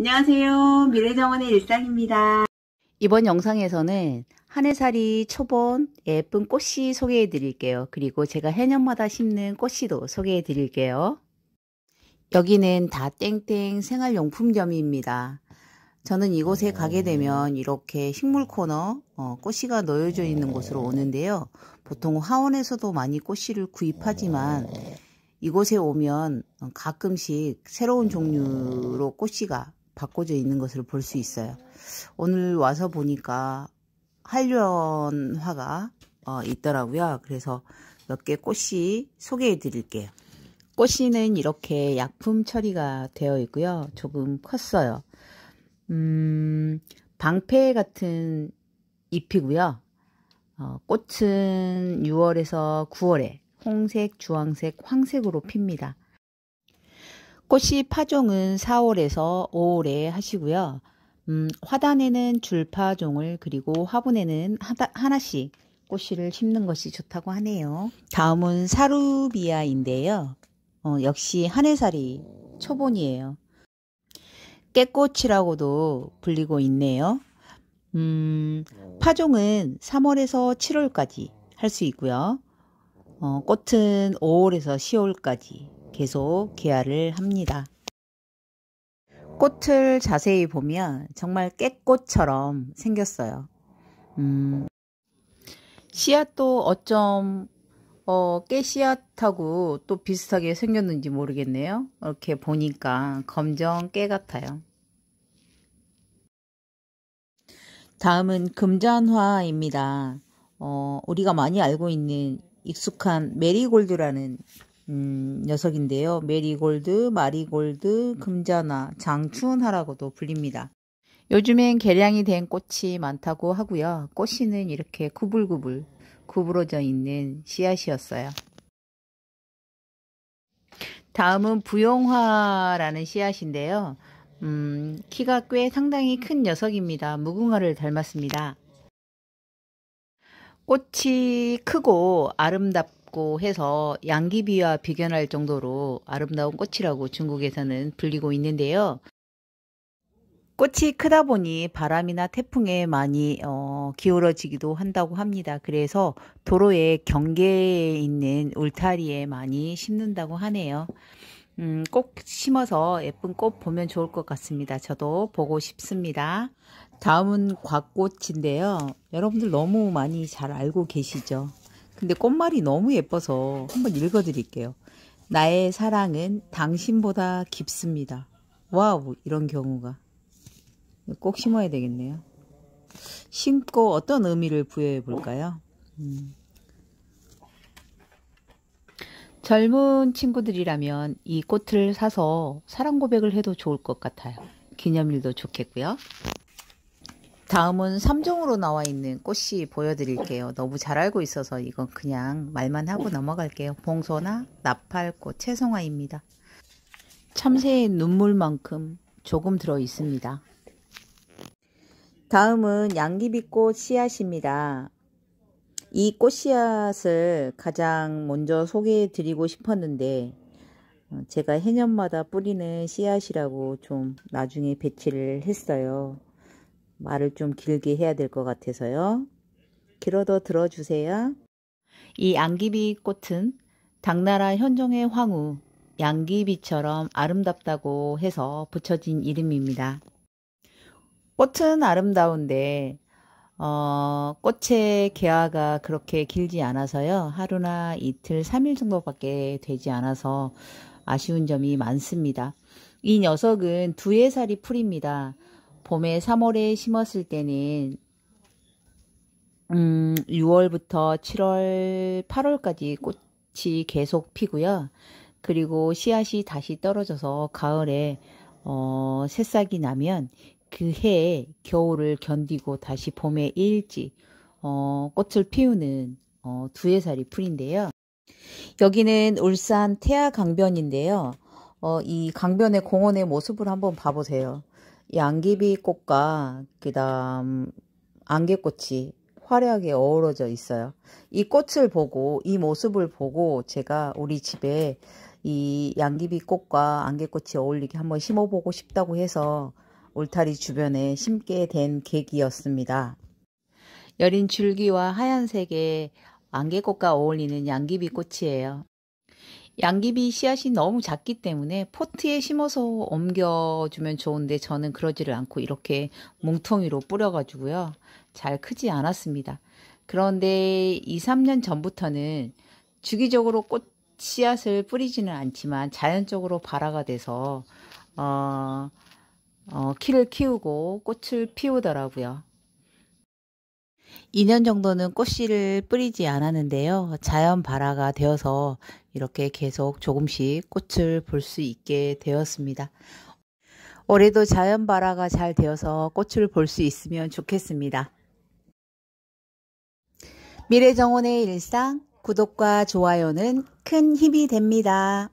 안녕하세요. 미래정원의 일상입니다. 이번 영상에서는 한해살이 초본 예쁜 꽃씨 소개해 드릴게요. 그리고 제가 해년마다 심는 꽃씨도 소개해 드릴게요. 여기는 다 땡땡 생활용품점입니다. 저는 이곳에 네. 가게 되면 이렇게 식물 코너 어, 꽃씨가 놓여져 있는 곳으로 오는데요. 보통 하원에서도 많이 꽃씨를 구입하지만 이곳에 오면 가끔씩 새로운 종류로 꽃씨가 바꿔져 있는 것을 볼 수 있어요. 오늘 와서 보니까 한련화가 어, 있더라고요. 그래서 몇 개 꽃이 소개해 드릴게요. 꽃씨는 이렇게 약품 처리가 되어 있고요. 조금 컸어요. 음, 방패 같은 잎이고요. 어, 꽃은 6월에서 9월에 홍색, 주황색, 황색으로 핍니다. 꽃이 파종은 4월에서 5월에 하시고요. 음, 화단에는 줄파종을 그리고 화분에는 하나씩 꽃씨를 심는 것이 좋다고 하네요. 다음은 사루비아인데요. 어, 역시 한해살이 초본이에요. 깨꽃이라고도 불리고 있네요. 음, 파종은 3월에서 7월까지 할 수 있고요. 어, 꽃은 5월에서 10월까지 계속 개화를 합니다. 꽃을 자세히 보면 정말 깨꽃처럼 생겼어요. 음, 씨앗도 어쩜 어, 깨씨앗하고 또 비슷하게 생겼는지 모르겠네요. 이렇게 보니까 검정 깨 같아요. 다음은 금잔화입니다. 어, 우리가 많이 알고 있는 익숙한 메리골드라는 음, 녀석인데요. 메리골드, 마리골드, 금자나, 장춘하라고도 불립니다. 요즘엔 개량이 된 꽃이 많다고 하고요. 꽃씨는 이렇게 구불구불 구부러져 있는 씨앗이었어요. 다음은 부용화라는 씨앗인데요. 음, 키가 꽤 상당히 큰 녀석입니다. 무궁화를 닮았습니다. 꽃이 크고 아름답고 아름답고 해서 양귀비와 비견할 정도로 아름다운 꽃이라고 중국에서는 불리고 있는데요. 꽃이 크다 보니 바람이나 태풍에 많이 어, 기울어지기도 한다고 합니다. 그래서 도로의 경계에 있는 울타리에 많이 심는다고 하네요. 음, 꼭 심어서 예쁜 꽃 보면 좋을 것 같습니다. 저도 보고 싶습니다. 다음은 곽꽃인데요. 여러분들 너무 많이 잘 알고 계시죠? 근데 꽃말이 너무 예뻐서 한번 읽어드릴게요. 나의 사랑은 당신보다 깊습니다. 와우 이런 경우가 꼭 심어야 되겠네요. 심고 어떤 의미를 부여해 볼까요? 음. 젊은 친구들이라면 이 꽃을 사서 사랑 고백을 해도 좋을 것 같아요. 기념일도 좋겠고요. 다음은 3종으로 나와 있는 꽃이 보여드릴게요. 너무 잘 알고 있어서 이건 그냥 말만 하고 넘어갈게요. 봉선나 나팔꽃 채송화입니다. 참새의 눈물만큼 조금 들어 있습니다. 다음은 양귀비꽃 씨앗입니다. 이 꽃씨앗을 가장 먼저 소개해 드리고 싶었는데 어, 제가 해년마다 뿌리는 씨앗이라고 좀 나중에 배치를 했어요. 말을 좀 길게 해야 될 것 같아서요. 길어도 들어주세요. 이 양귀비 꽃은 당나라 현종의 황후 양귀비처럼 아름답다고 해서 붙여진 이름입니다. 꽃은 아름다운데 어, 꽃의 개화가 그렇게 길지 않아서요. 하루나 이틀, 3일 정도밖에 되지 않아서 아쉬운 점이 많습니다. 이 녀석은 두해살이 풀입니다. 봄에 3월에 심었을 때는 음, 6월부터 7월, 8월까지 꽃이 계속 피고요. 그리고 씨앗이 다시 떨어져서 가을에 어, 새싹이 나면 그 해에 겨울을 견디고 다시 봄에 일찍 어, 꽃을 피우는 어, 두해살이 풀인데요. 여기는 울산 태아강변인데요. 어, 이 강변의 공원의 모습을 한번 봐보세요. 양귀비 꽃과 그다음 안개꽃이 화려하게 어우러져 있어요. 이 꽃을 보고 이 모습을 보고 제가 우리 집에 이 양귀비 꽃과 안개꽃이 어울리게 한번 심어보고 싶다고 해서 울타리 주변에 심게 된 계기였습니다. 여린 줄기와 하얀색의 안개꽃과 어울리는 양귀비 꽃이에요. 양귀비 씨앗이 너무 작기 때문에 포트에 심어서 옮겨주면 좋은데 저는 그러지를 않고 이렇게 뭉텅이로 뿌려가지고요. 잘 크지 않았습니다. 그런데 2, 3년 전부터는 주기적으로 꽃 씨앗을 뿌리지는 않지만 자연적으로 발화가 돼서 어, 어, 키를 키우고 꽃을 피우더라고요. 2년 정도는 꽃씨를 뿌리지 않았는데요. 자연 발화가 되어서 이렇게 계속 조금씩 꽃을 볼 수 있게 되었습니다. 올해도 자연 발화가 잘 되어서 꽃을 볼 수 있으면 좋겠습니다. 미래정원의 일상 구독과 좋아요는 큰 힘이 됩니다.